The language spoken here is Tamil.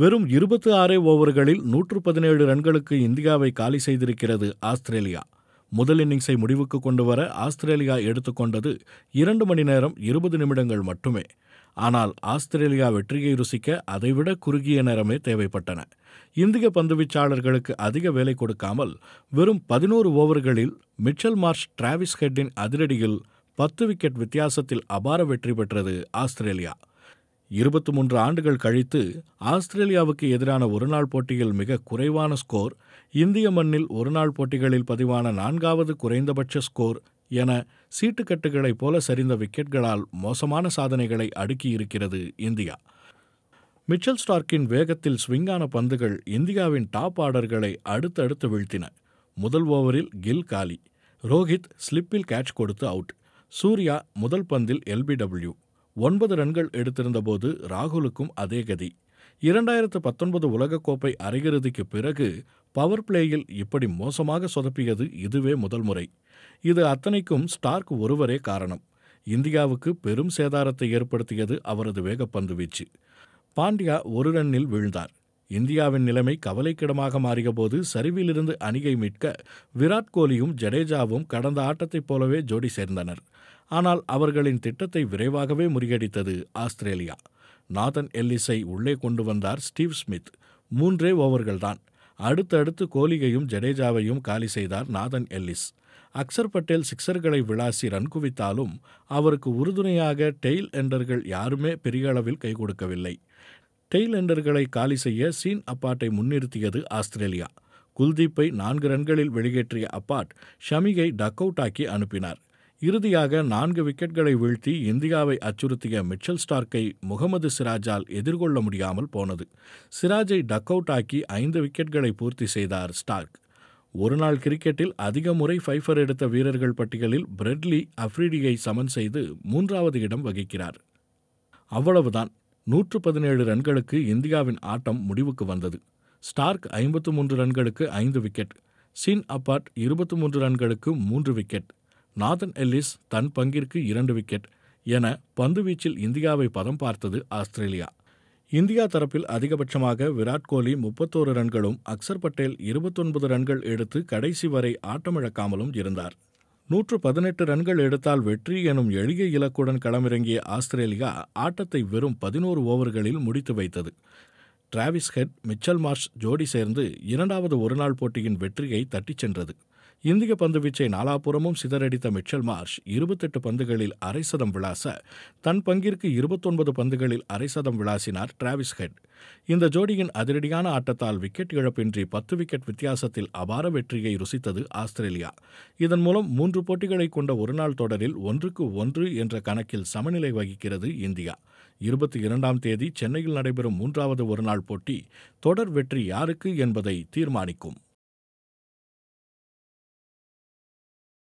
வெறும் இருபத்தி ஆறே ஓவர்களில் நூற்று பதினேழு ரன்களுக்கு இந்தியாவை காலி செய்திருக்கிறது ஆஸ்திரேலியா முதல் இன்னிங்ஸை முடிவுக்கு கொண்டு வர ஆஸ்திரேலியா எடுத்துக்கொண்டது இரண்டு மணி நேரம் இருபது நிமிடங்கள் மட்டுமே ஆனால் ஆஸ்திரேலியா வெற்றியை ருசிக்க அதைவிட குறுகிய நேரமே தேவைப்பட்டன இந்திய பந்துவீச்சாளர்களுக்கு அதிக வேலை கொடுக்காமல் வெறும் பதினோரு ஓவர்களில் மிச்சல் மார்ஷ் டிராவிஸ் ஹெட்டின் அதிரடியில் பத்து விக்கெட் வித்தியாசத்தில் அபார வெற்றி பெற்றது ஆஸ்திரேலியா இருபத்தி மூன்று ஆண்டுகள் கழித்து ஆஸ்திரேலியாவுக்கு எதிரான ஒருநாள் போட்டியில் மிக குறைவான ஸ்கோர் இந்திய மண்ணில் ஒருநாள் போட்டிகளில் பதிவான நான்காவது குறைந்தபட்ச ஸ்கோர் என சீட்டுக்கட்டுகளைப் போல சரிந்த விக்கெட்களால் மோசமான சாதனைகளை அடுக்கியிருக்கிறது இந்தியா மிச்சல் ஸ்டார்க்கின் வேகத்தில் ஸ்விங்கான பந்துகள் இந்தியாவின் டாப் ஆர்டர்களை அடுத்தடுத்து வீழ்த்தின முதல் ஓவரில் கில் காலி ரோஹித் ஸ்லிப்பில் கேட்ச் கொடுத்து அவுட் சூர்யா முதல் பந்தில் எல்பிடபிள்யூ ஒன்பது ரன்கள் எடுத்திருந்தபோது ராகுலுக்கும் அதே கதி இரண்டாயிரத்து பத்தொன்பது உலகக்கோப்பை அரையிறுதிக்கு பிறகு பவர் பிளேயில் இப்படி மோசமாக சொதப்பியது இதுவே முதல் முறை இது அத்தனைக்கும் ஸ்டார்க் ஒருவரே காரணம் இந்தியாவுக்கு பெரும் சேதாரத்தை ஏற்படுத்தியது அவரது வேகப்பந்து வீச்சு பாண்டியா ஒரு ரன்னில் வீழ்ந்தார் இந்தியாவின் நிலைமை கவலைக்கிடமாக மாறியபோது சரிவிலிருந்து அணியை மீட்க விராட் கோலியும் ஜடேஜாவும் கடந்த ஆட்டத்தைப் போலவே ஜோடி சேர்ந்தனர் ஆனால் அவர்களின் திட்டத்தை விரைவாகவே முறியடித்தது ஆஸ்திரேலியா நாதன் எல்லிஸை உள்ளே கொண்டு வந்தார் ஸ்டீவ் ஸ்மித் மூன்றே ஓவர்கள்தான் அடுத்தடுத்து கோலியையும் ஜடேஜாவையும் காலி செய்தார் நாதன் எல்லிஸ் அக்சர் பட்டேல் சிக்சர்களை விளாசி ரன் குவித்தாலும் அவருக்கு உறுதுணையாக டெய்ல் எண்டர்கள் யாருமே பெரிய அளவில் கை கொடுக்கவில்லை டெய்லெண்டர்களை காலி செய்ய சீன் அப்பாட்டை முன்னிறுத்தியது ஆஸ்திரேலியா குல்தீப்பை நான்கு ரன்களில் வெளியேற்றிய அப்பாட் ஷமிகை டக் அவுட் ஆக்கி அனுப்பினார் இறுதியாக நான்கு விக்கெட்களை வீழ்த்தி இந்தியாவை அச்சுறுத்திய மிச்சல் ஸ்டார்க்கை முகமது சிராஜால் எதிர்கொள்ள முடியாமல் போனது சிராஜை டக் அவுட் ஆக்கி ஐந்து விக்கெட்களை பூர்த்தி செய்தார் ஸ்டார்க் ஒருநாள் கிரிக்கெட்டில் அதிக முறை ஃபைஃபர் எடுத்த வீரர்கள் பட்டியலில் பிரெட்லி அஃப்ரிடியை சமன் செய்து மூன்றாவது இடம் வகிக்கிறார் அவ்வளவுதான் நூற்று பதினேழு ரன்களுக்கு இந்தியாவின் ஆட்டம் முடிவுக்கு வந்தது ஸ்டார்க் ஐம்பத்து மூன்று ரன்களுக்கு ஐந்து விக்கெட் சின் அப்பாட் இருபத்து மூன்று ரன்களுக்கு மூன்று விக்கெட் நாதன் எல்லிஸ் தன் பங்கிற்கு இரண்டு விக்கெட் என பந்து வீச்சில் இந்தியாவை பதம் பார்த்தது ஆஸ்திரேலியா இந்தியா தரப்பில் அதிகபட்சமாக விராட் கோலி முப்பத்தோரு ரன்களும் அக்சர் பட்டேல் இருபத்தொன்பது ரன்கள் எடுத்து கடைசி வரை ஆட்டமிழக்காமலும் இருந்தார் நூற்று பதினெட்டு ரன்கள் எடுத்தால் வெற்றி எனும் எளிய இலக்குடன் களமிறங்கிய ஆஸ்திரேலியா ஆட்டத்தை வெறும் பதினோரு ஓவர்களில் முடித்து வைத்தது டிராவிஸ் ஹெட் மிச்சல் மார்ஷ் ஜோடி சேர்ந்து இரண்டாவது ஒருநாள் போட்டியின் வெற்றியை தட்டிச் சென்றது இந்திய பந்துவீச்சை நாலாபுறமும் சிதறடித்த மிச்சல் மார்ஷ் இருபத்தெட்டு பந்துகளில் அரை சதம் விளாச தன் பங்கிற்கு இருபத்தொன்பது பந்துகளில் அரை சதம் விளாசினார் டிராவிஸ் ஹெட் இந்த ஜோடியின் அதிரடியான ஆட்டத்தால் விக்கெட் இழப்பின்றி பத்து விக்கெட் வித்தியாசத்தில் அபார வெற்றியை ருசித்தது ஆஸ்திரேலியா இதன் மூலம் மூன்று போட்டிகளை கொண்ட ஒருநாள் தொடரில் ஒன்றுக்கு ஒன்று என்ற கணக்கில் சமநிலை வகிக்கிறது இந்தியா இருபத்தி இரண்டாம் தேதி சென்னையில் நடைபெறும் மூன்றாவது ஒருநாள் போட்டி தொடர் வெற்றி யாருக்கு என்பதை தீர்மானிக்கும்